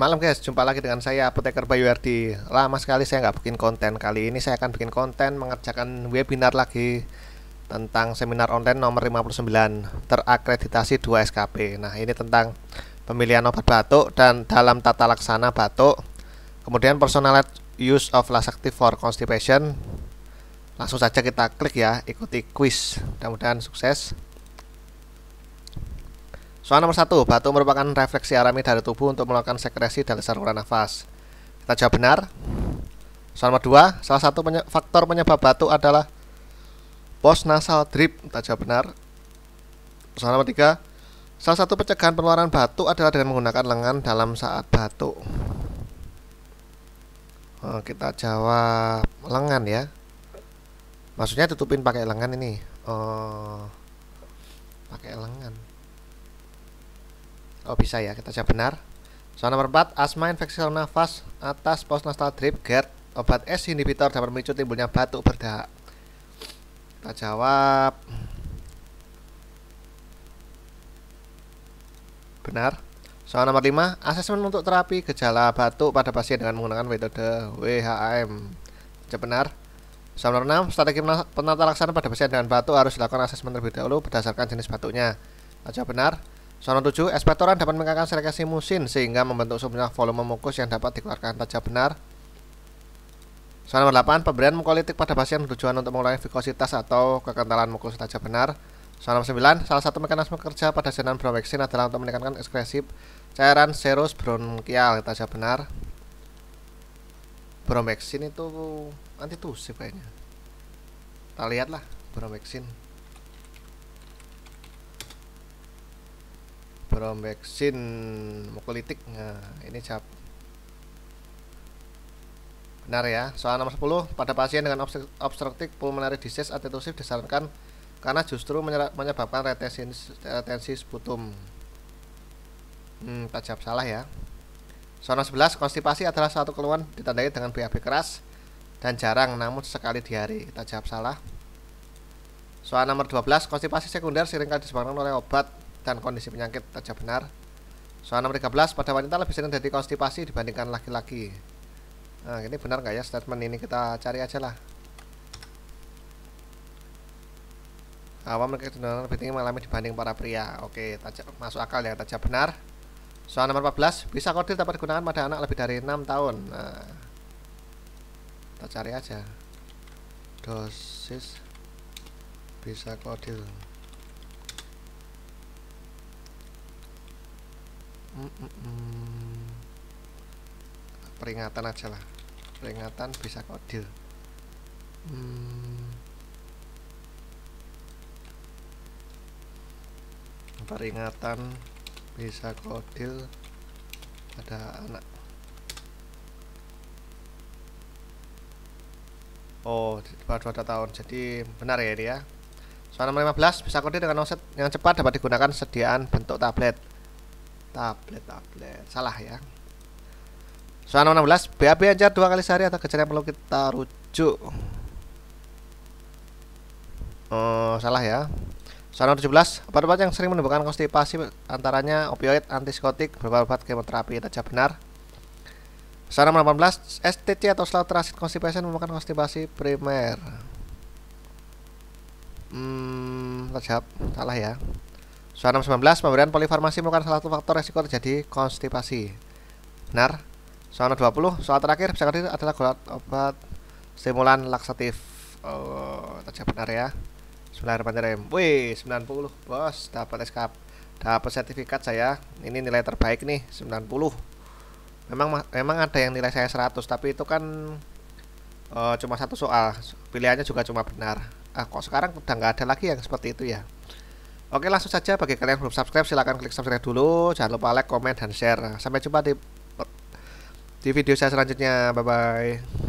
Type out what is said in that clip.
Malam guys, jumpa lagi dengan saya Apoteker Bayu Lama sekali saya nggak bikin konten. Kali ini saya akan bikin konten mengerjakan webinar lagi tentang seminar online nomor 59 terakreditasi 2 SKP. Nah, ini tentang pemilihan obat batuk dan dalam tata laksana batuk. Kemudian personal use of laxative for constipation. Langsung saja kita klik ya, ikuti quiz. Mudah-mudahan sukses. Soal nomor satu, batu merupakan refleksi alami dari tubuh untuk melakukan sekresi dari saluran nafas. Kita jawab benar. Soal nomor dua, salah satu penye faktor penyebab batu adalah pos nasal drip. Kita jawab benar. Soal nomor tiga, salah satu pencegahan penularan batu adalah dengan menggunakan lengan dalam saat batuk. Oh, kita jawab lengan ya. Maksudnya tutupin pakai lengan ini. Oh, pakai lengan. Oh bisa ya, kita jawab benar. Soal nomor 4, asma infeksi saluran nafas atas pos nasal drip GERD obat S inhibitor dapat memicu timbulnya batuk berdahak. Kita jawab benar. Soal nomor 5, asesmen untuk terapi gejala batuk pada pasien dengan menggunakan metode WHAM. Jawab benar. Soal nomor 6, strategi penata laksana pada pasien dengan batuk harus dilakukan asesmen terlebih dahulu berdasarkan jenis batuknya. Kita Jawab benar. Sono 7, ekspektoran dapat mengangkat seleksi musin sehingga membentuk sejumlah volume mukus yang dapat dikeluarkan tajam benar. Soal nomor 8, pemberian mukolitik pada pasien tujuan untuk mengurangi vikositas atau kekentalan mukus tajam benar. Soal nomor 9, salah satu mekanisme kerja pada jenang bromexin adalah untuk meningkatkan ekskresi cairan serus bronkial tajam benar. Bromexin itu antitusif kayaknya. Kita lihatlah bromexin. sin mukolitik nah ini cap benar ya soal nomor 10 pada pasien dengan obstruktif pulmonary disease atetosif disarankan karena justru menyebabkan retensi, retensi sputum hmm, tajam salah ya soal nomor 11 konstipasi adalah suatu keluhan ditandai dengan BAB keras dan jarang namun sekali di hari kita jawab salah soal nomor 12 konstipasi sekunder seringkali disebabkan oleh obat dan kondisi penyakit saja benar. Soal nomor 13, pada wanita lebih sering jadi konstipasi dibandingkan laki-laki. Nah, ini benar nggak ya statement ini kita cari aja lah. Awam mereka kecenderungan lebih tinggi mengalami dibanding para pria. Oke, tajam, masuk akal ya, tajam benar. Soal nomor 14, bisa kodil dapat digunakan pada anak lebih dari 6 tahun. Nah, kita cari aja. Dosis bisa kodil. peringatan aja lah peringatan bisa kodil hmm. peringatan bisa kodil pada anak oh pada dua tahun jadi benar ya ini ya soal nomor 15 bisa kodil dengan offset yang cepat dapat digunakan sediaan bentuk tablet tablet tablet salah ya soal 16 BAB aja dua kali sehari atau gejala perlu kita rujuk oh salah ya soal 17 obat-obat yang sering menimbulkan konstipasi antaranya opioid antiskotik obat kemoterapi aja benar soal 18 STC atau slow transit konstipasi merupakan konstipasi primer hmm terjawab salah ya Soal 19, pemberian polifarmasi merupakan salah satu faktor resiko terjadi konstipasi. Benar. Soal 20, soal terakhir bisa kediri adalah golat obat stimulan laksatif. Oh, tajam benar ya. Bismillahirrahmanirrahim. Wih, 90, Bos. Dapat SK. Dapat sertifikat saya. Ini nilai terbaik nih, 90. Memang memang ada yang nilai saya 100, tapi itu kan uh, cuma satu soal. Pilihannya juga cuma benar. Ah, kok sekarang udah nggak ada lagi yang seperti itu ya? Oke langsung saja bagi kalian yang belum subscribe silahkan klik subscribe dulu Jangan lupa like, comment, dan share Sampai jumpa di, di video saya selanjutnya Bye bye